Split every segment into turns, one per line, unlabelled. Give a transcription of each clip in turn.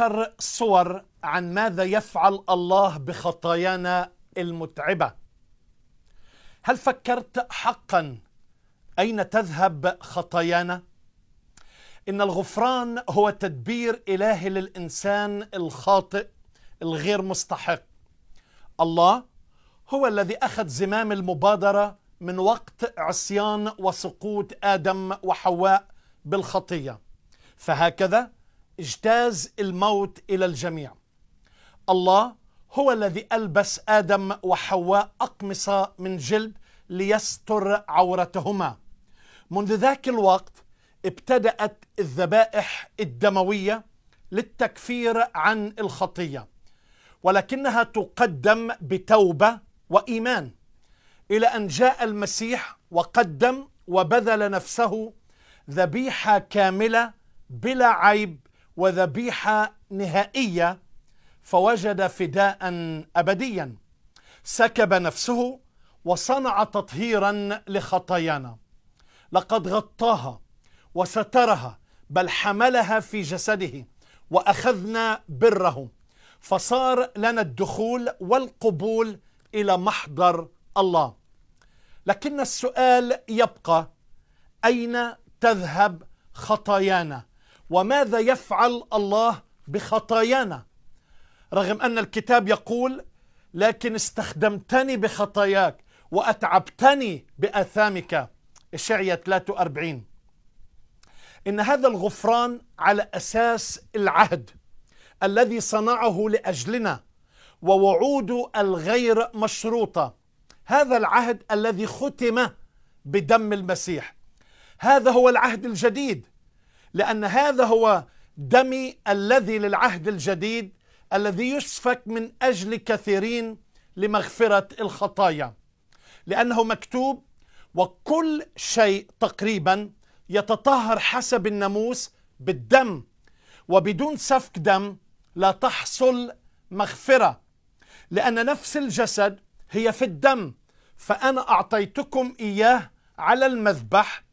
عشر صور عن ماذا يفعل الله بخطايانا المتعبه هل فكرت حقا اين تذهب خطايانا ان الغفران هو تدبير الهي للانسان الخاطئ الغير مستحق الله هو الذي اخذ زمام المبادره من وقت عصيان وسقوط ادم وحواء بالخطيه فهكذا اجتاز الموت الى الجميع الله هو الذي البس ادم وحواء اقمصه من جلد ليستر عورتهما منذ ذاك الوقت ابتدات الذبائح الدمويه للتكفير عن الخطيه ولكنها تقدم بتوبه وايمان الى ان جاء المسيح وقدم وبذل نفسه ذبيحه كامله بلا عيب وذبيحة نهائية فوجد فداء أبديا سكب نفسه وصنع تطهيرا لخطايانا لقد غطاها وسترها بل حملها في جسده واخذنا بره فصار لنا الدخول والقبول الى محضر الله لكن السؤال يبقى اين تذهب خطايانا وماذا يفعل الله بخطايانا رغم ان الكتاب يقول لكن استخدمتني بخطاياك واتعبتني باثامك اشعيا 43 ان هذا الغفران على اساس العهد الذي صنعه لاجلنا ووعوده الغير مشروطه هذا العهد الذي ختم بدم المسيح هذا هو العهد الجديد لأن هذا هو دمي الذي للعهد الجديد الذي يسفك من أجل كثيرين لمغفرة الخطايا لأنه مكتوب وكل شيء تقريبا يتطهر حسب الناموس بالدم وبدون سفك دم لا تحصل مغفرة لأن نفس الجسد هي في الدم فأنا أعطيتكم إياه على المذبح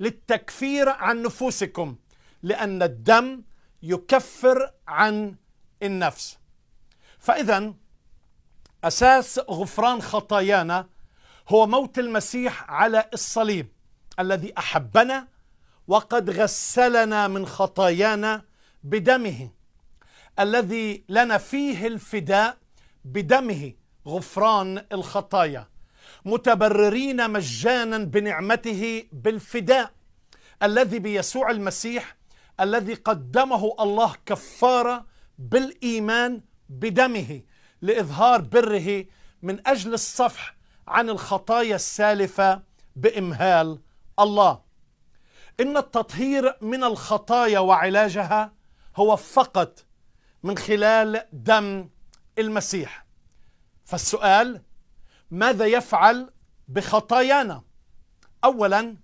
للتكفير عن نفوسكم لأن الدم يكفر عن النفس فإذا أساس غفران خطايانا هو موت المسيح على الصليب الذي أحبنا وقد غسلنا من خطايانا بدمه الذي لنا فيه الفداء بدمه غفران الخطايا متبررين مجانا بنعمته بالفداء الذي بيسوع المسيح الذي قدمه الله كفاره بالايمان بدمه لاظهار بره من اجل الصفح عن الخطايا السالفه بامهال الله ان التطهير من الخطايا وعلاجها هو فقط من خلال دم المسيح فالسؤال ماذا يفعل بخطايانا اولا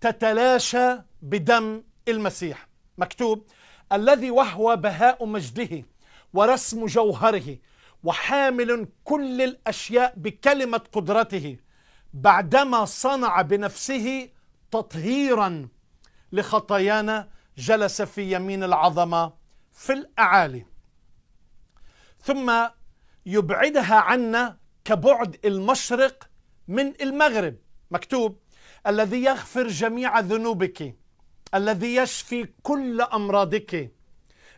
تتلاشى بدم المسيح مكتوب الذي وهو بهاء مجده ورسم جوهره وحامل كل الاشياء بكلمه قدرته بعدما صنع بنفسه تطهيرا لخطايانا جلس في يمين العظمه في الاعالي ثم يبعدها عنا كبعد المشرق من المغرب مكتوب الذي يغفر جميع ذنوبك الذي يشفي كل امراضك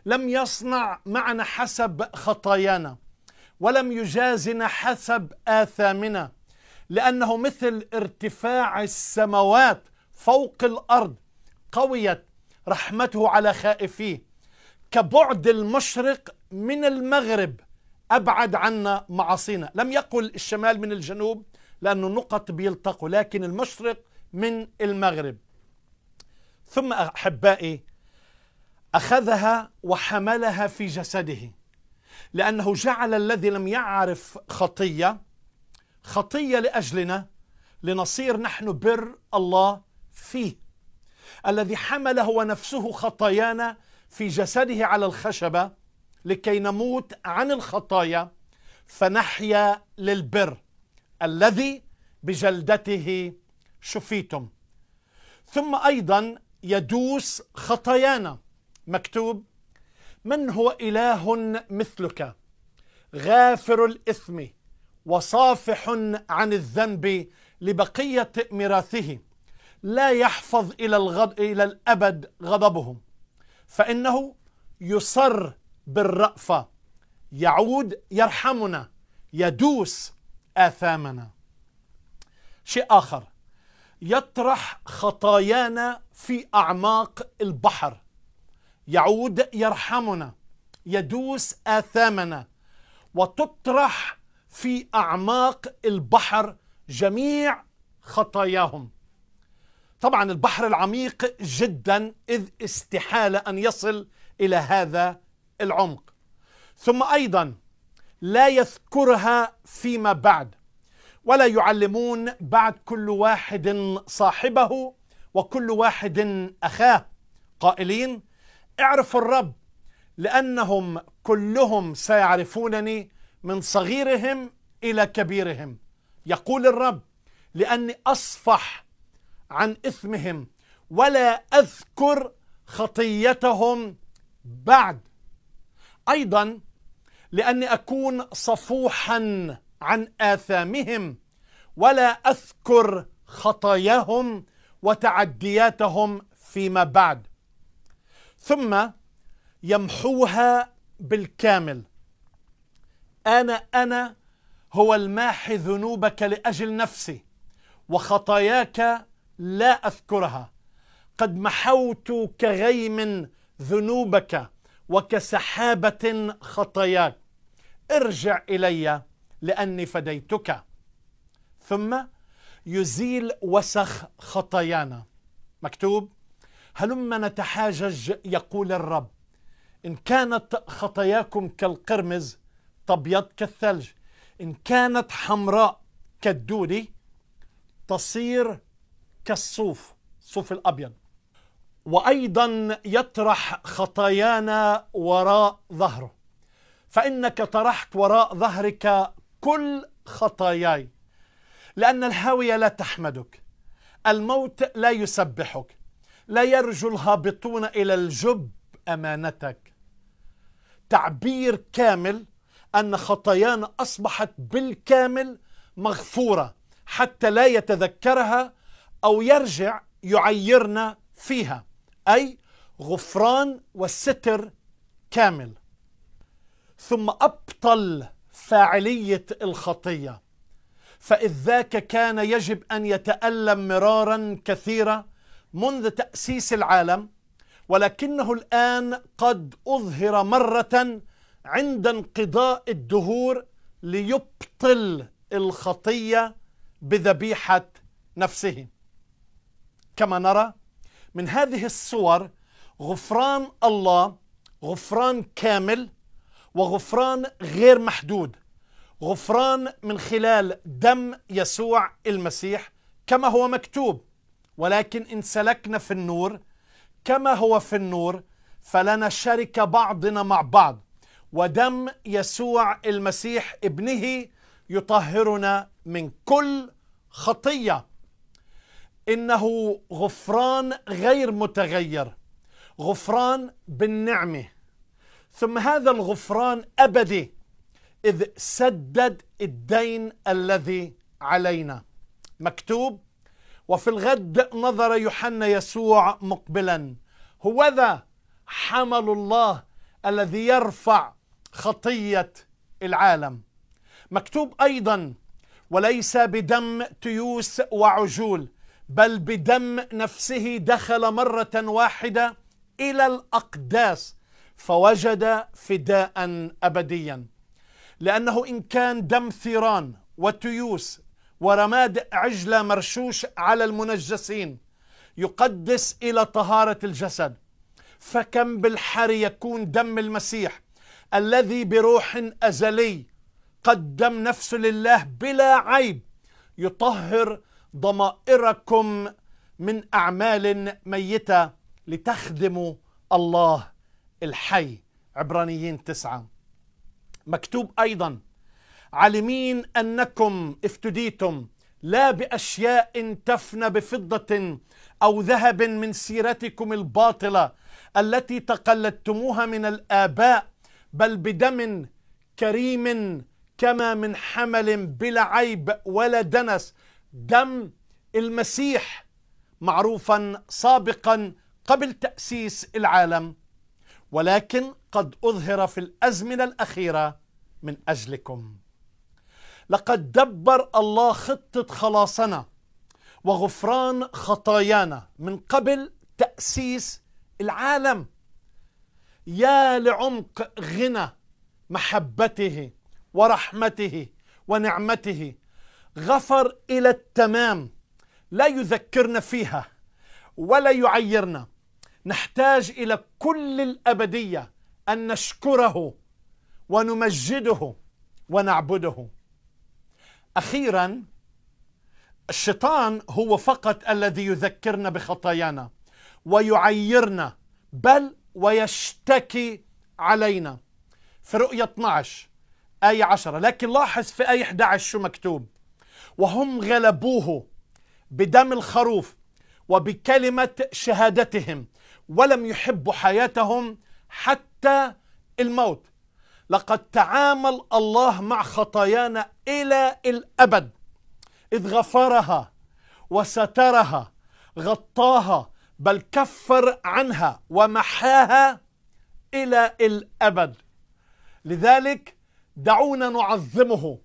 لم يصنع معنا حسب خطايانا ولم يجازنا حسب اثامنا لانه مثل ارتفاع السماوات فوق الارض قويت رحمته على خائفيه كبعد المشرق من المغرب ابعد عنا معاصينا لم يقل الشمال من الجنوب لانه النقط بيلتقوا لكن المشرق من المغرب ثم احبائي اخذها وحملها في جسده لانه جعل الذي لم يعرف خطيه خطيه لاجلنا لنصير نحن بر الله فيه الذي حمل هو نفسه خطايانا في جسده على الخشبه لكي نموت عن الخطايا فنحيا للبر الذي بجلدته شفيتم ثم ايضا يدوس خطايانا مكتوب من هو إله مثلك غافر الإثم وصافح عن الذنب لبقية ميراثه لا يحفظ إلى, الغض... إلى الأبد غضبه فإنه يصر بالرأفة يعود يرحمنا يدوس آثامنا شيء آخر يطرح خطايانا في أعماق البحر يعود يرحمنا يدوس آثامنا وتطرح في أعماق البحر جميع خطاياهم طبعا البحر العميق جدا إذ استحال أن يصل إلى هذا العمق ثم أيضا لا يذكرها فيما بعد ولا يعلمون بعد كل واحد صاحبه وكل واحد أخاه قائلين اعرف الرب لأنهم كلهم سيعرفونني من صغيرهم إلى كبيرهم يقول الرب لأني أصفح عن إثمهم ولا أذكر خطيتهم بعد أيضا لأني أكون صفوحا عن آثامهم ولا أذكر خطاياهم وتعدياتهم فيما بعد ثم يمحوها بالكامل انا انا هو الماحي ذنوبك لاجل نفسي وخطاياك لا اذكرها قد محوت كغيم ذنوبك وكسحابه خطاياك ارجع الي لاني فديتك ثم يزيل وسخ خطايانا مكتوب هلما نتحاجج يقول الرب إن كانت خطاياكم كالقرمز تبيض كالثلج إن كانت حمراء كالدودي تصير كالصوف صوف الأبيض وأيضا يطرح خطايانا وراء ظهره فإنك طرحت وراء ظهرك كل خطاياي لأن الهاوية لا تحمدك الموت لا يسبحك لا يرجو الهابطون إلى الجب أمانتك تعبير كامل أن خطايانا أصبحت بالكامل مغفورة حتى لا يتذكرها أو يرجع يعيرنا فيها أي غفران والستر كامل ثم أبطل فاعلية الخطية فإذ ذاك كان يجب أن يتألم مرارا كثيرا منذ تأسيس العالم ولكنه الآن قد أظهر مرة عند انقضاء الدهور ليبطل الخطية بذبيحة نفسه كما نرى من هذه الصور غفران الله غفران كامل وغفران غير محدود غفران من خلال دم يسوع المسيح كما هو مكتوب ولكن إن سلكنا في النور كما هو في النور فلنا شركة بعضنا مع بعض ودم يسوع المسيح ابنه يطهرنا من كل خطية إنه غفران غير متغير غفران بالنعمة ثم هذا الغفران أبدي إذ سدد الدين الذي علينا مكتوب وفي الغد نظر يوحنا يسوع مقبلا هوذا حمل الله الذي يرفع خطية العالم مكتوب أيضا وليس بدم تيوس وعجول بل بدم نفسه دخل مرة واحدة إلى الأقداس فوجد فداء أبديا لأنه إن كان دم ثيران وتيوس ورماد عجلة مرشوش على المنجسين يقدس إلى طهارة الجسد فكم بالحر يكون دم المسيح الذي بروح أزلي قدم نفسه لله بلا عيب يطهر ضمائركم من أعمال ميتة لتخدموا الله الحي عبرانيين تسعه مكتوب أيضا عالمين أنكم افتديتم لا بأشياء تفنى بفضة أو ذهب من سيرتكم الباطلة التي تقلدتموها من الآباء بل بدم كريم كما من حمل بلا عيب ولا دنس دم المسيح معروفا سابقا قبل تأسيس العالم ولكن قد أظهر في الأزمنة الأخيرة من أجلكم لقد دبر الله خطة خلاصنا وغفران خطايانا من قبل تأسيس العالم يا لعمق غنى محبته ورحمته ونعمته غفر إلى التمام لا يذكرنا فيها ولا يعيرنا نحتاج الى كل الابديه ان نشكره ونمجده ونعبده اخيرا الشيطان هو فقط الذي يذكرنا بخطايانا ويعيرنا بل ويشتكي علينا في رؤية 12 آية 10 لكن لاحظ في آية 11 شو مكتوب وهم غلبوه بدم الخروف وبكلمة شهادتهم ولم يحبوا حياتهم حتى الموت لقد تعامل الله مع خطايانا الى الابد اذ غفرها وسترها غطاها بل كفر عنها ومحاها الى الابد لذلك دعونا نعظمه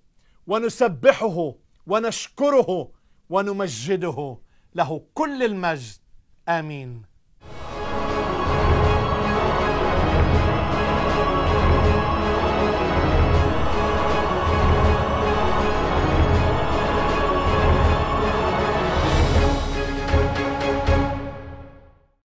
ونسبحه ونشكره ونمجده له كل المجد امين